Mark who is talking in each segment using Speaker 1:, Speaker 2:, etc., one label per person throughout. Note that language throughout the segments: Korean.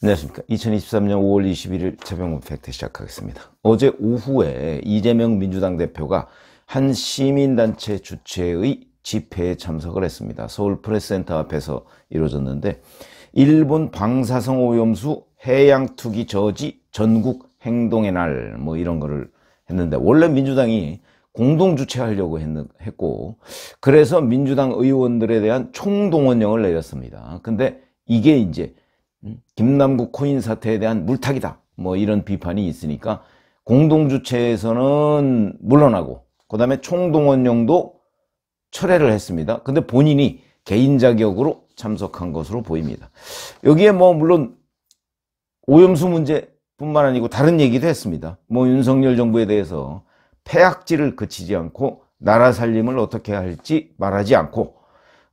Speaker 1: 안녕하십니까. 2023년 5월 21일 차병원 팩트 시작하겠습니다. 어제 오후에 이재명 민주당 대표가 한 시민단체 주최의 집회에 참석을 했습니다. 서울 프레스센터 앞에서 이루어졌는데 일본 방사성 오염수 해양 투기 저지 전국 행동의 날 뭐 이런 거를 했는데 원래 민주당이 공동 주최하려고 했고 그래서 민주당 의원들에 대한 총동원령을 내렸습니다. 근데 이게 이제 음? 김남국 코인 사태에 대한 물타기다 뭐 이런 비판이 있으니까 공동주체에서는 물러나고 그 다음에 총동원령도 철회를 했습니다 근데 본인이 개인 자격으로 참석한 것으로 보입니다 여기에 뭐 물론 오염수 문제뿐만 아니고 다른 얘기도 했습니다 뭐 윤석열 정부에 대해서 폐악질을 그치지 않고 나라 살림을 어떻게 할지 말하지 않고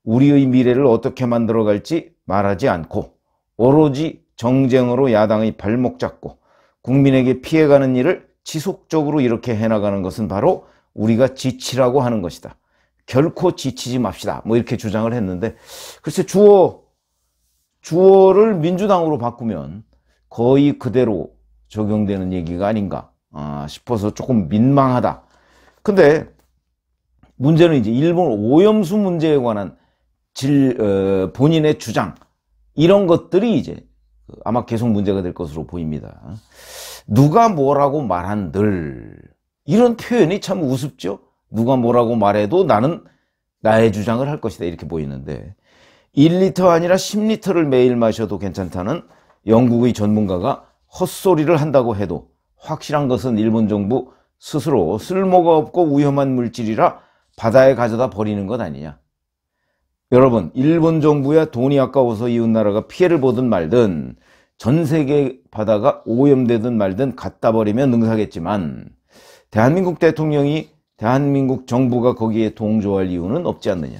Speaker 1: 우리의 미래를 어떻게 만들어 갈지 말하지 않고 오로지 정쟁으로 야당의 발목 잡고 국민에게 피해가는 일을 지속적으로 이렇게 해나가는 것은 바로 우리가 지치라고 하는 것이다. 결코 지치지 맙시다. 뭐 이렇게 주장을 했는데 글쎄 주어 주어를 민주당으로 바꾸면 거의 그대로 적용되는 얘기가 아닌가 아, 싶어서 조금 민망하다. 근데 문제는 이제 일본 오염수 문제에 관한 질, 어, 본인의 주장 이런 것들이 이제 아마 계속 문제가 될 것으로 보입니다. 누가 뭐라고 말한들 이런 표현이 참 우습죠. 누가 뭐라고 말해도 나는 나의 주장을 할 것이다 이렇게 보이는데 1리터 아니라 10리터를 매일 마셔도 괜찮다는 영국의 전문가가 헛소리를 한다고 해도 확실한 것은 일본 정부 스스로 쓸모가 없고 위험한 물질이라 바다에 가져다 버리는 것 아니냐. 여러분 일본 정부야 돈이 아까워서 이웃나라가 피해를 보든 말든 전 세계 바다가 오염되든 말든 갖다 버리면 능사겠지만 대한민국 대통령이 대한민국 정부가 거기에 동조할 이유는 없지 않느냐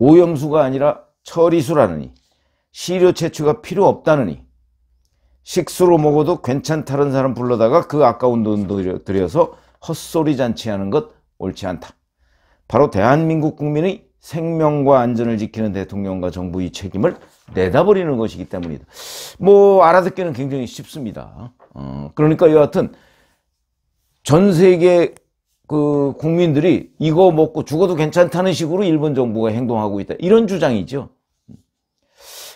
Speaker 1: 오염수가 아니라 처리수라느니 시료 채취가 필요 없다느니 식수로 먹어도 괜찮다는 사람 불러다가 그 아까운 돈 들여서 헛소리 잔치하는 것 옳지 않다 바로 대한민국 국민의 생명과 안전을 지키는 대통령과 정부 의 책임을 내다버리는 것이기 때문이다. 뭐 알아듣기는 굉장히 쉽습니다. 어, 그러니까 여하튼 전 세계 그 국민들이 이거 먹고 죽어도 괜찮다는 식으로 일본 정부가 행동하고 있다. 이런 주장이죠.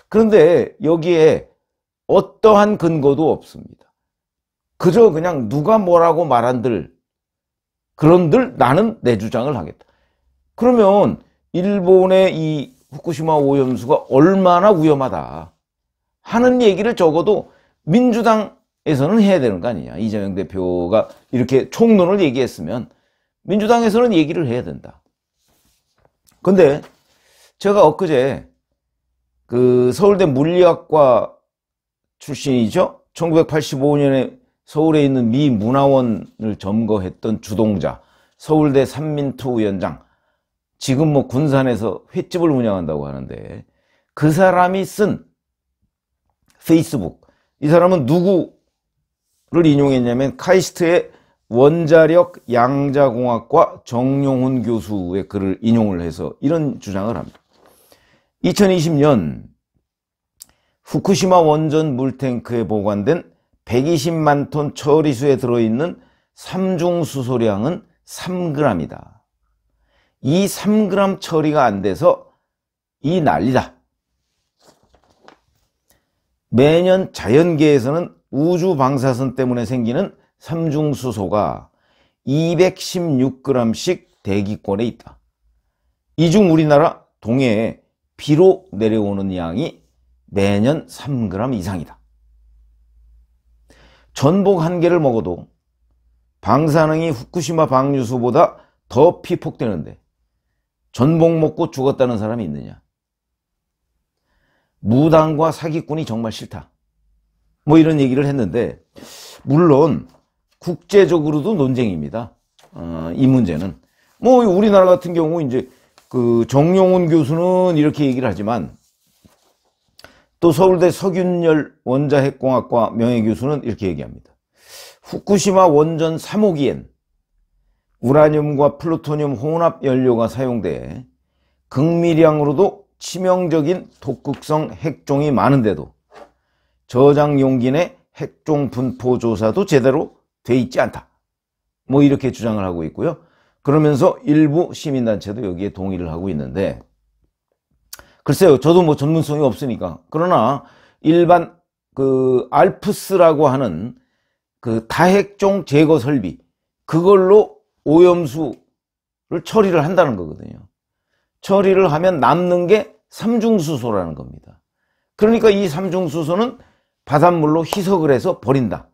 Speaker 1: 그런데 여기에 어떠한 근거도 없습니다. 그저 그냥 누가 뭐라고 말한들 그런들 나는 내 주장을 하겠다. 그러면 일본의 이 후쿠시마 오염수가 얼마나 위험하다 하는 얘기를 적어도 민주당에서는 해야 되는 거 아니냐. 이재명 대표가 이렇게 총론을 얘기했으면 민주당에서는 얘기를 해야 된다. 근데 제가 엊그제 그 서울대 물리학과 출신이죠. 1985년에 서울에 있는 미 문화원을 점거했던 주동자, 서울대 삼민투 위원장 지금 뭐 군산에서 횟집을 운영한다고 하는데 그 사람이 쓴 페이스북 이 사람은 누구를 인용했냐면 카이스트의 원자력 양자공학과 정용훈 교수의 글을 인용을 해서 이런 주장을 합니다. 2020년 후쿠시마 원전 물탱크에 보관된 120만 톤 처리수에 들어있는 삼중수소량은 3g이다. 이 3g 처리가 안 돼서 이 난리다. 매년 자연계에서는 우주 방사선 때문에 생기는 삼중수소가 216g씩 대기권에 있다. 이 중 우리나라 동해에 비로 내려오는 양이 매년 3g 이상이다. 전복 한 개를 먹어도 방사능이 후쿠시마 방류수보다 더 피폭되는데 전복 먹고 죽었다는 사람이 있느냐? 무당과 사기꾼이 정말 싫다. 뭐 이런 얘기를 했는데 물론 국제적으로도 논쟁입니다. 어, 이 문제는 뭐 우리나라 같은 경우 이제 그 정용훈 교수는 이렇게 얘기를 하지만 또 서울대 석윤열 원자핵공학과 명예교수는 이렇게 얘기합니다. 후쿠시마 원전 3호기엔 우라늄과 플루토늄 혼합 연료가 사용돼 극미량으로도 치명적인 독극성 핵종이 많은데도 저장 용기 내 핵종 분포 조사도 제대로 돼 있지 않다. 뭐 이렇게 주장을 하고 있고요. 그러면서 일부 시민단체도 여기에 동의를 하고 있는데 글쎄요. 저도 뭐 전문성이 없으니까. 그러나 일반 그 알프스라고 하는 그 다핵종 제거 설비 그걸로 오염수를 처리를 한다는 거거든요. 처리를 하면 남는 게 삼중수소라는 겁니다. 그러니까 이 삼중수소는 바닷물로 희석을 해서 버린다.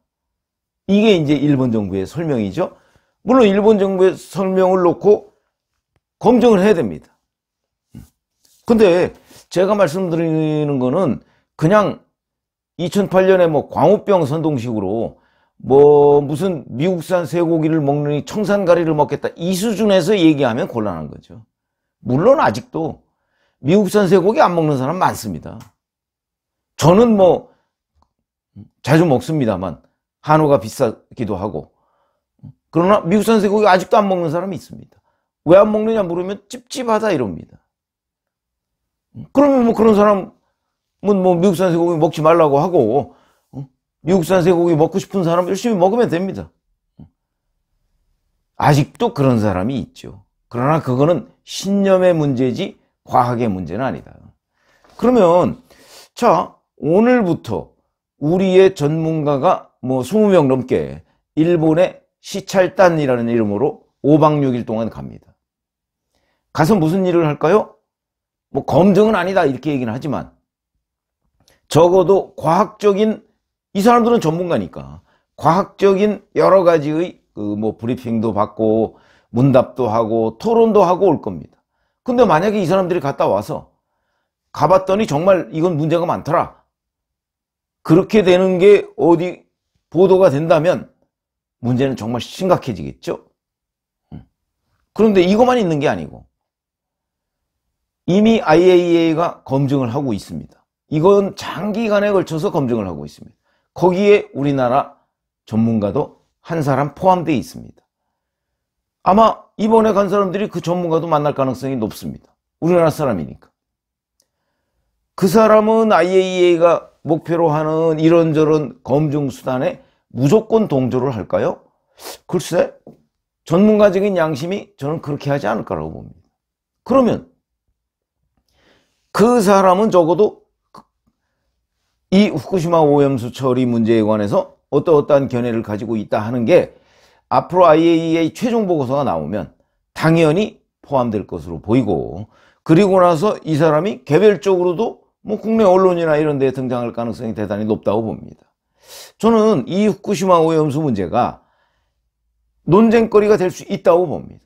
Speaker 1: 이게 이제 일본 정부의 설명이죠. 물론 일본 정부의 설명을 놓고 검증을 해야 됩니다. 근데 제가 말씀드리는 거는 그냥 2008년에 뭐 광우병 선동식으로 뭐 무슨 미국산 쇠고기를 먹느니 청산가리를 먹겠다 이 수준에서 얘기하면 곤란한 거죠. 물론 아직도 미국산 쇠고기 안 먹는 사람 많습니다. 저는 뭐 자주 먹습니다만 한우가 비싸기도 하고 그러나 미국산 쇠고기 아직도 안 먹는 사람이 있습니다. 왜 안 먹느냐 물으면 찝찝하다 이럽니다. 그러면 뭐 그런 사람은 뭐 미국산 쇠고기 먹지 말라고 하고 미국산 쇠고기 먹고 싶은 사람 열심히 먹으면 됩니다. 아직도 그런 사람이 있죠. 그러나 그거는 신념의 문제지 과학의 문제는 아니다. 그러면 자 오늘부터 우리의 전문가가 뭐 20명 넘게 일본의 시찰단이라는 이름으로 5박 6일 동안 갑니다. 가서 무슨 일을 할까요? 뭐 검증은 아니다 이렇게 얘기는 하지만 적어도 과학적인 이 사람들은 전문가니까 과학적인 여러 가지의 그뭐 브리핑도 받고 문답도 하고 토론도 하고 올 겁니다. 근데 만약에 이 사람들이 갔다 와서 가봤더니 정말 이건 문제가 많더라. 그렇게 되는 게 어디 보도가 된다면 문제는 정말 심각해지겠죠? 음. 그런데 이것만 있는 게 아니고 이미 IAEA가 검증을 하고 있습니다. 이건 장기간에 걸쳐서 검증을 하고 있습니다. 거기에 우리나라 전문가도 한 사람 포함되어 있습니다. 아마 이번에 간 사람들이 그 전문가도 만날 가능성이 높습니다. 우리나라 사람이니까. 그 사람은 IAEA가 목표로 하는 이런저런 검증 수단에 무조건 동조를 할까요? 글쎄, 전문가적인 양심이 저는 그렇게 하지 않을 까라고 봅니다. 그러면 그 사람은 적어도 이 후쿠시마 오염수 처리 문제에 관해서 어떠어떠한 견해를 가지고 있다 하는 게 앞으로 IAEA 최종 보고서가 나오면 당연히 포함될 것으로 보이고 그리고 나서 이 사람이 개별적으로도 뭐 국내 언론이나 이런 데 등장할 가능성이 대단히 높다고 봅니다. 저는 이 후쿠시마 오염수 문제가 논쟁거리가 될 수 있다고 봅니다.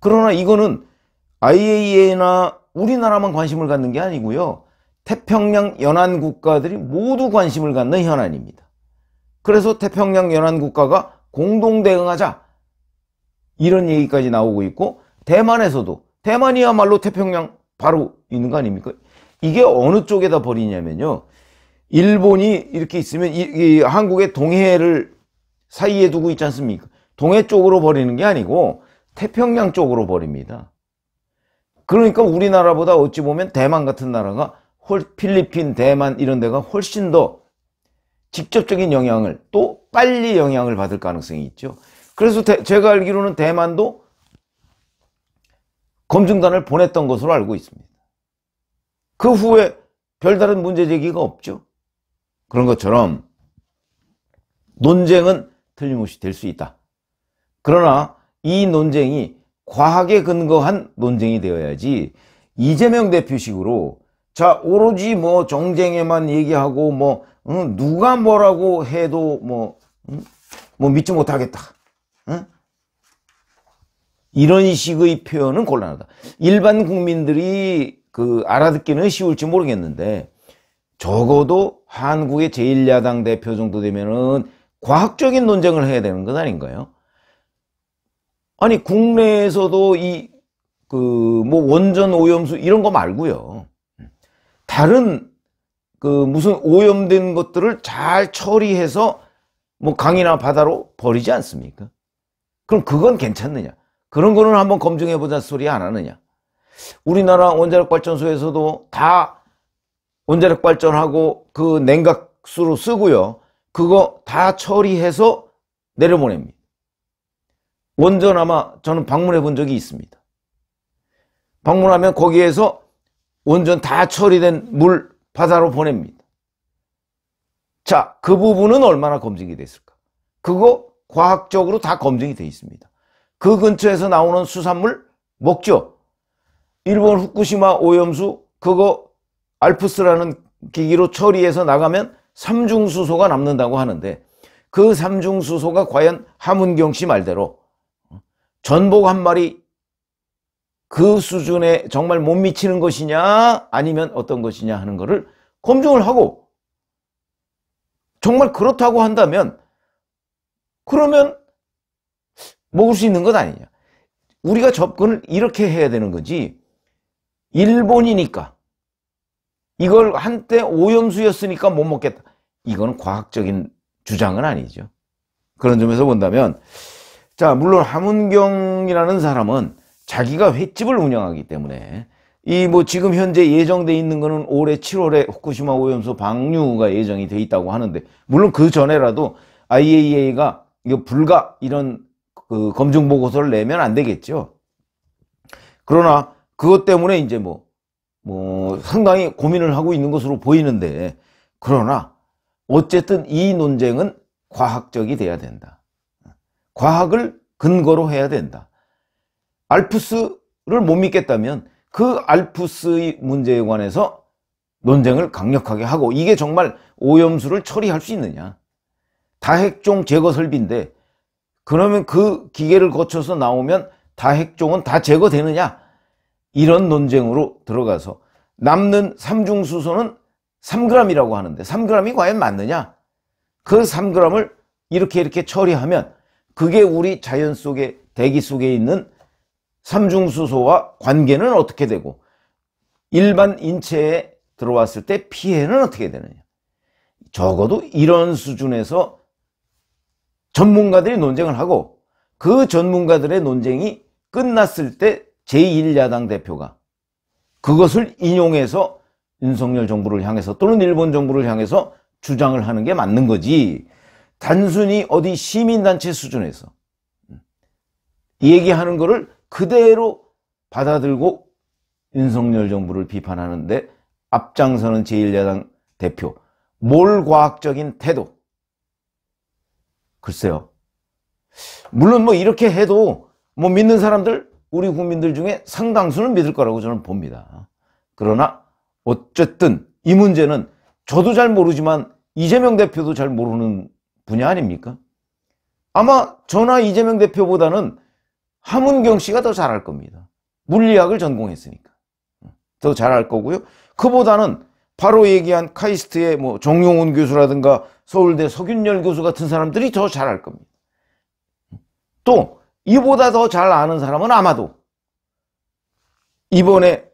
Speaker 1: 그러나 이거는 IAEA나 우리나라만 관심을 갖는 게 아니고요. 태평양 연안 국가들이 모두 관심을 갖는 현안입니다. 그래서 태평양 연안 국가가 공동 대응하자 이런 얘기까지 나오고 있고 대만에서도 대만이야말로 태평양 바로 있는 거 아닙니까? 이게 어느 쪽에다 버리냐면요. 일본이 이렇게 있으면 이, 이 한국의 동해를 사이에 두고 있지 않습니까? 동해 쪽으로 버리는 게 아니고 태평양 쪽으로 버립니다. 그러니까 우리나라보다 어찌 보면 대만 같은 나라가 필리핀, 대만 이런 데가 훨씬 더 직접적인 영향을 또 빨리 영향을 받을 가능성이 있죠. 그래서 대, 제가 알기로는 대만도 검증단을 보냈던 것으로 알고 있습니다. 그 후에 별다른 문제 제기가 없죠. 그런 것처럼 논쟁은 틀림없이 될 수 있다. 그러나 이 논쟁이 과학에 근거한 논쟁이 되어야지 이재명 대표식으로 자 오로지 뭐 정쟁에만 얘기하고 뭐 응, 누가 뭐라고 해도 뭐, 응? 뭐 믿지 못하겠다 응? 이런 식의 표현은 곤란하다 일반 국민들이 그 알아듣기는 쉬울지 모르겠는데 적어도 한국의 제1야당 대표 정도 되면은 과학적인 논쟁을 해야 되는 것 아닌가요? 아니 국내에서도 이 그 뭐 원전 오염수 이런 거 말고요 다른 그 무슨 오염된 것들을 잘 처리해서 뭐 강이나 바다로 버리지 않습니까? 그럼 그건 괜찮느냐? 그런 거는 한번 검증해 보자 소리 안 하느냐? 우리나라 원자력 발전소에서도 다 원자력 발전하고 그 냉각수로 쓰고요. 그거 다 처리해서 내려보냅니다. 원전 아마 저는 방문해 본 적이 있습니다. 방문하면 거기에서 온전 다 처리된 물 바다로 보냅니다. 자, 그 부분은 얼마나 검증이 됐을까? 그거 과학적으로 다 검증이 돼 있습니다. 그 근처에서 나오는 수산물 먹죠. 일본 후쿠시마 오염수 그거 알프스라는 기기로 처리해서 나가면 삼중수소가 남는다고 하는데 그 삼중수소가 과연 하문경 씨 말대로 전복 한 마리 그 수준에 정말 못 미치는 것이냐 아니면 어떤 것이냐 하는 것을 검증을 하고 정말 그렇다고 한다면 그러면 먹을 수 있는 것 아니냐. 우리가 접근을 이렇게 해야 되는 거지 일본이니까 이걸 한때 오염수였으니까 못 먹겠다. 이건 과학적인 주장은 아니죠. 그런 점에서 본다면 자 물론 함은경이라는 사람은 자기가 횟집을 운영하기 때문에 이 뭐 지금 현재 예정돼 있는 거는 올해 7월에 후쿠시마 오염수 방류가 예정이 돼 있다고 하는데 물론 그 전에라도 IAEA가 이거 불가 이런 그 검증 보고서를 내면 안 되겠죠. 그러나 그것 때문에 이제 뭐뭐 뭐 상당히 고민을 하고 있는 것으로 보이는데 그러나 어쨌든 이 논쟁은 과학적이 돼야 된다. 과학을 근거로 해야 된다. 알프스를 못 믿겠다면 그 알프스의 문제에 관해서 논쟁을 강력하게 하고 이게 정말 오염수를 처리할 수 있느냐 다핵종 제거 설비인데 그러면 그 기계를 거쳐서 나오면 다핵종은 다 제거되느냐 이런 논쟁으로 들어가서 남는 삼중수소는 3g이라고 하는데 3g이 과연 맞느냐 그 3g을 이렇게 이렇게 처리하면 그게 우리 자연 속에 대기 속에 있는 삼중수소와 관계는 어떻게 되고 일반 인체에 들어왔을 때 피해는 어떻게 되느냐 적어도 이런 수준에서 전문가들이 논쟁을 하고 그 전문가들의 논쟁이 끝났을 때 제1야당 대표가 그것을 인용해서 윤석열 정부를 향해서 또는 일본 정부를 향해서 주장을 하는 게 맞는 거지 단순히 어디 시민단체 수준에서 얘기하는 거를 그대로 받아들고 윤석열 정부를 비판하는데 앞장서는 제1야당 대표 몰과학적인 태도 글쎄요 물론 뭐 이렇게 해도 뭐 믿는 사람들 우리 국민들 중에 상당수는 믿을 거라고 저는 봅니다 그러나 어쨌든 이 문제는 저도 잘 모르지만 이재명 대표도 잘 모르는 분야 아닙니까? 아마 저나 이재명 대표보다는 함은경 씨가 더 잘할 겁니다. 물리학을 전공했으니까. 더 잘할 거고요. 그보다는 바로 얘기한 카이스트의 뭐 정용훈 교수라든가 서울대 석윤열 교수 같은 사람들이 더 잘할 겁니다. 또 이보다 더 잘 아는 사람은 아마도 이번에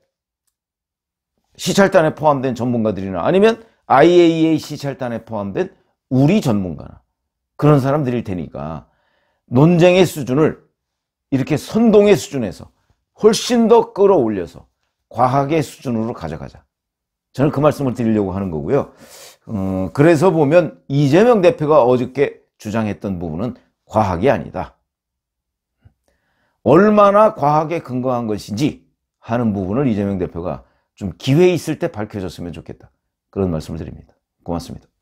Speaker 1: 시찰단에 포함된 전문가들이나 아니면 IAEA 시찰단에 포함된 우리 전문가나 그런 사람들일 테니까 논쟁의 수준을 이렇게 선동의 수준에서 훨씬 더 끌어올려서 과학의 수준으로 가져가자. 저는 그 말씀을 드리려고 하는 거고요. 음, 그래서 보면 이재명 대표가 어저께 주장했던 부분은 과학이 아니다. 얼마나 과학에 근거한 것인지 하는 부분을 이재명 대표가 좀 기회 있을 때 밝혀졌으면 좋겠다. 그런 말씀을 드립니다. 고맙습니다.